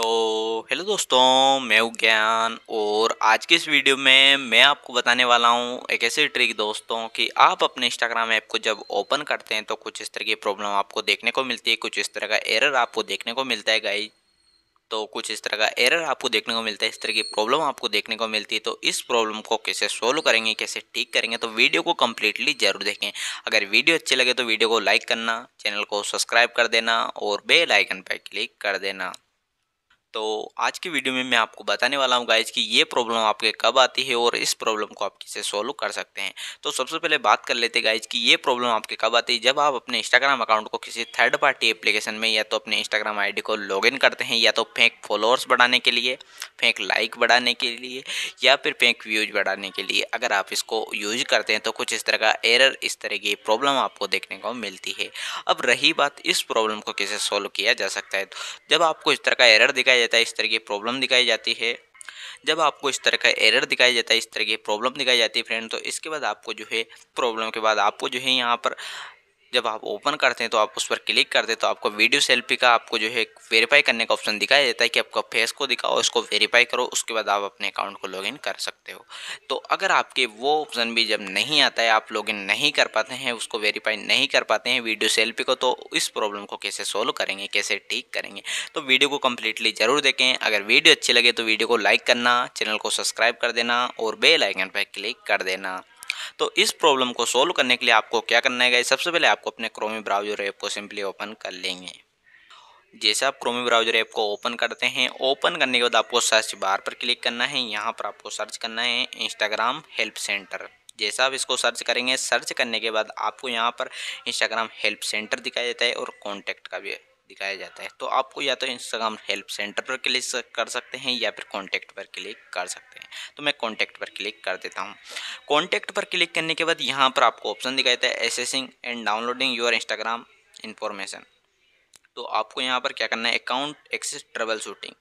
तो हेलो दोस्तों मैं हूँ ज्ञान और आज के इस वीडियो में मैं आपको बताने वाला हूँ एक ऐसी ट्रिक दोस्तों कि आप अपने इंस्टाग्राम ऐप को जब ओपन करते हैं तो कुछ इस तरह की प्रॉब्लम आपको देखने को मिलती है कुछ इस तरह का एरर आपको देखने को मिलता है गाई तो कुछ इस तरह का एरर आपको देखने को मिलता है इस तरह की प्रॉब्लम आपको देखने को मिलती है तो इस प्रॉब्लम को कैसे सोल्व करेंगे कैसे ठीक करेंगे तो वीडियो को कम्प्लीटली जरूर देखें अगर वीडियो अच्छे लगे तो वीडियो को लाइक करना चैनल को सब्सक्राइब कर देना और बेल आइकन पर क्लिक कर देना तो आज की वीडियो में मैं आपको बताने वाला हूँ गाइज कि ये प्रॉब्लम आपके कब आती है और इस प्रॉब्लम को आप किसे सॉल्व कर सकते हैं तो सबसे पहले बात कर लेते गाइज कि ये प्रॉब्लम आपके कब आती है जब आप अपने इंस्टाग्राम अकाउंट को किसी थर्ड पार्टी एप्लीकेशन में या तो अपने इंस्टाग्राम आई को लॉग करते हैं या तो फेक फॉलोअर्स बढ़ाने के लिए फेंक लाइक बढ़ाने के लिए या फिर फेंक व्यूज बढ़ाने के लिए अगर आप इसको यूज करते हैं तो कुछ इस तरह का एरर इस तरह की प्रॉब्लम आपको देखने को मिलती है अब रही बात इस प्रॉब्लम को कैसे सॉल्व किया जा सकता है जब आपको इस तरह का एरर दिखाया जाता है इस तरह की प्रॉब्लम दिखाई जाती है जब आपको इस तरह का एरर दिखाया जाता है इस तरह की प्रॉब्लम दिखाई जाती है फ्रेंड तो इसके बाद आपको जो है प्रॉब्लम के बाद आपको जो है यहाँ पर जब आप ओपन करते हैं तो आप उस पर क्लिक करते हैं तो आपको वीडियो सेल्फी का आपको जो है वेरीफाई करने का ऑप्शन दिखाया जाता है कि आपका फेस को दिखाओ इसको वेरीफाई करो उसके बाद आप अपने अकाउंट को लॉगिन कर सकते हो तो अगर आपके वो ऑप्शन भी जब नहीं आता है आप लॉगिन नहीं कर पाते हैं उसको वेरीफाई नहीं कर पाते हैं वीडियो सेल्फी को तो इस प्रॉब्लम को कैसे सोल्व करेंगे कैसे ठीक करेंगे तो वीडियो को कम्प्लीटली ज़रूर देखें अगर वीडियो अच्छी लगे तो वीडियो को लाइक करना चैनल को सब्सक्राइब कर देना और बेल आइकन पर क्लिक कर देना तो इस प्रॉब्लम को सोल्व करने के लिए आपको क्या करना है सबसे पहले आपको अपने क्रोमी ब्राउजर ऐप को सिंपली ओपन कर लेंगे जैसे आप क्रोमी ब्राउजर ऐप को ओपन करते हैं ओपन करने के बाद आपको सर्च बार पर क्लिक करना है यहाँ पर आपको सर्च करना है इंस्टाग्राम हेल्प सेंटर जैसा आप इसको सर्च करेंगे सर्च करने के बाद आपको यहाँ पर इंस्टाग्राम हेल्प सेंटर दिखाया जाता है और कॉन्टैक्ट का भी दिखाया जाता है तो आपको या तो इंस्टाग्राम हेल्प सेंटर पर क्लिक कर सकते हैं या फिर कॉन्टैक्ट पर क्लिक कर सकते हैं तो मैं कॉन्टैक्ट पर क्लिक कर देता हूँ कॉन्टैक्ट पर क्लिक करने के बाद यहाँ पर आपको ऑप्शन दिखाया जाता है accessing and downloading your Instagram information तो आपको यहाँ पर क्या करना है अकाउंट एक्सेस ट्रेवल शूटिंग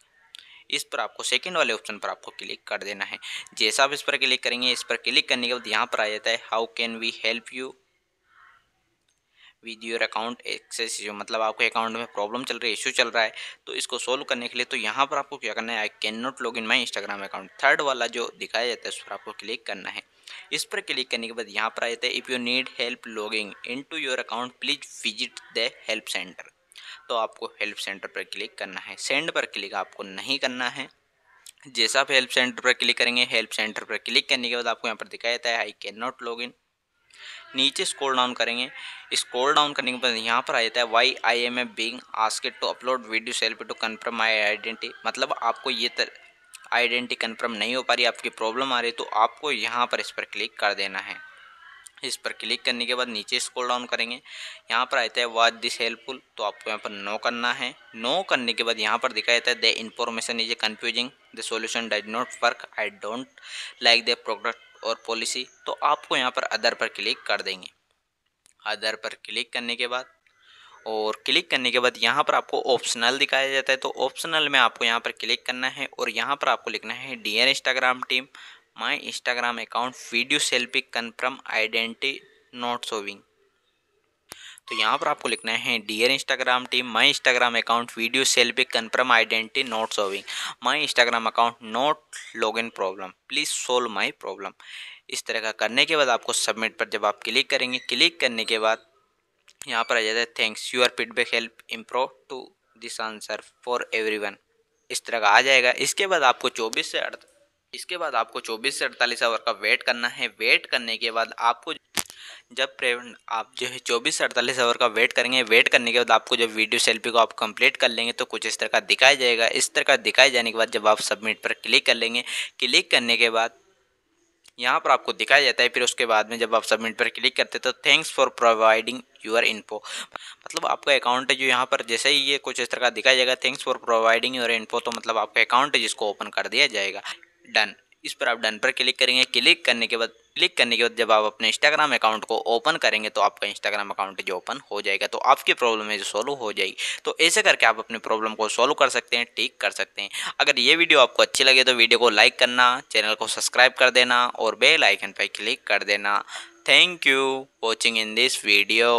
इस पर आपको सेकंड वाले ऑप्शन पर आपको क्लिक कर देना है जैसा आप इस पर क्लिक करेंगे इस पर क्लिक करने के बाद यहाँ पर आ जाता है how can we help you with your account access issue मतलब आपके अकाउंट में प्रॉब्लम चल रही है इशू चल रहा है तो इसको सोल्व करने के लिए तो यहाँ पर आपको क्या करना है I can not log in my Instagram account third वाला जो दिखाया जाता है उस पर आपको क्लिक करना है इस पर क्लिक करने के बाद यहाँ पर आ जाता है if you need help logging in to your account please visit the help centre तो आपको हेल्प सेंटर पर क्लिक करना है सेंड पर क्लिक आपको नहीं करना है जैसा आप हेल्प सेंटर पर क्लिक करेंगे हेल्प सेंटर पर क्लिक करने के बाद आपको यहाँ पर दिखाया जाता है I can not log in नीचे स्कोर डाउन करेंगे स्कोर डाउन करने के बाद यहाँ पर आ जाता है why I am a being asked to upload video selfie to confirm my identity मतलब आपको ये आइडेंटिटी कन्फर्म नहीं हो पा रही आपकी प्रॉब्लम आ रही तो आपको यहाँ पर इस पर क्लिक कर देना है इस पर क्लिक करने के बाद नीचे स्क्रॉल डाउन करेंगे यहाँ पर आता है वाज दिस हेल्पफुल तो आपको यहाँ पर नो करना है नो करने के बाद यहाँ पर दिखाया जाता है the information is a confusing the solution does not work I don't like the product और पॉलिसी तो आपको यहाँ पर अदर पर क्लिक कर देंगे अदर पर क्लिक करने के बाद और क्लिक करने के बाद यहाँ पर आपको ऑप्शनल दिखाया जाता है तो ऑप्शनल में आपको यहाँ पर क्लिक करना है और यहाँ पर आपको लिखना है dear Instagram team my Instagram account video selfie confirm identity not solving तो यहाँ पर आपको लिखना है dear Instagram team my Instagram account video selfie confirm identity not solving my Instagram account not log in problem please solve my problem इस तरह का करने के बाद आपको सबमिट पर जब आप क्लिक करेंगे क्लिक करने के बाद यहाँ पर आ जाता है thanks your feedback help improve to this answer for every इस तरह का आ जाएगा इसके बाद आपको चौबीस से इसके बाद आपको 24 से 48 आवर का वेट करना है वेट करने के बाद आपको जब आप जो है चौबीस से अड़तालीस आवर का वेट करेंगे वेट करने के बाद आपको जब वीडियो सेल्फी को आप कंप्लीट कर लेंगे तो कुछ इस तरह का दिखाया जाएगा इस तरह का दिखाए जाने के बाद जब आप सबमिट पर क्लिक कर लेंगे क्लिक करने के बाद यहाँ पर आपको दिखाया जाता है फिर उसके बाद में जब आप सबमिट पर क्लिक करते तो thanks for providing your info मतलब आपका अकाउंट है जो यहाँ पर जैसे ही ये कुछ इस तरह का दिखाया जाएगा thanks for providing your info तो मतलब आपका अकाउंट है जिसको ओपन कर दिया जाएगा डन इस पर आप डन पर क्लिक करेंगे क्लिक करने के बाद क्लिक करने के बाद जब आप अपने इंस्टाग्राम अकाउंट को ओपन करेंगे तो आपका इंस्टाग्राम अकाउंट जो ओपन हो जाएगा तो आपकी प्रॉब्लम है जो सॉल्व हो जाएगी तो ऐसे करके आप अपनी प्रॉब्लम को सॉल्व कर सकते हैं ठीक कर सकते हैं अगर ये वीडियो आपको अच्छी लगे तो वीडियो को लाइक करना चैनल को सब्सक्राइब कर देना और बेल आइकन पर क्लिक कर देना thank you watching in this video